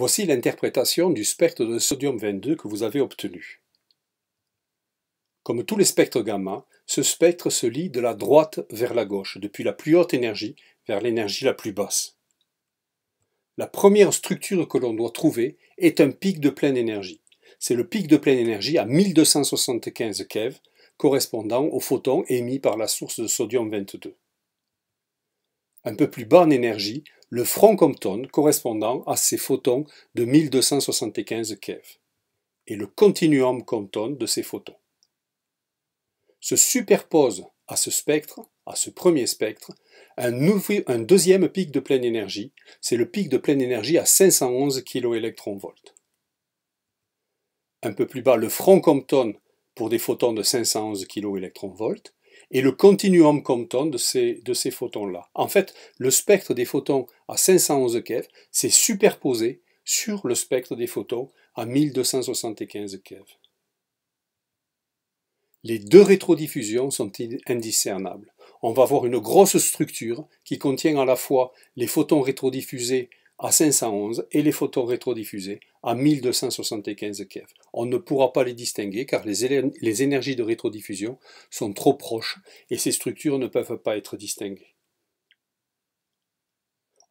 Voici l'interprétation du spectre de sodium 22 que vous avez obtenu. Comme tous les spectres gamma, ce spectre se lie de la droite vers la gauche, depuis la plus haute énergie vers l'énergie la plus basse. La première structure que l'on doit trouver est un pic de pleine énergie. C'est le pic de pleine énergie à 1275 keV, correspondant au photon émis par la source de sodium 22 un peu plus bas en énergie, le front Compton correspondant à ces photons de 1275 keV et le continuum Compton de ces photons. Se superpose à ce spectre, à ce premier spectre, un, deuxième pic de pleine énergie, c'est le pic de pleine énergie à 511 keV. Un peu plus bas, le front Compton pour des photons de 511 keV et le continuum Compton de ces, photons-là. En fait, le spectre des photons à 511 keV s'est superposé sur le spectre des photons à 1275 keV. Les deux rétrodiffusions sont indiscernables. On va voir une grosse structure qui contient à la fois les photons rétrodiffusés à 511 et les photons rétrodiffusés à 1275 keV. On ne pourra pas les distinguer car les, les énergies de rétrodiffusion sont trop proches et ces structures ne peuvent pas être distinguées.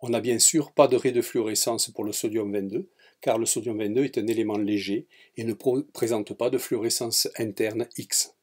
On n'a bien sûr pas de ray de fluorescence pour le sodium 22 car le sodium 22 est un élément léger et ne présente pas de fluorescence interne X.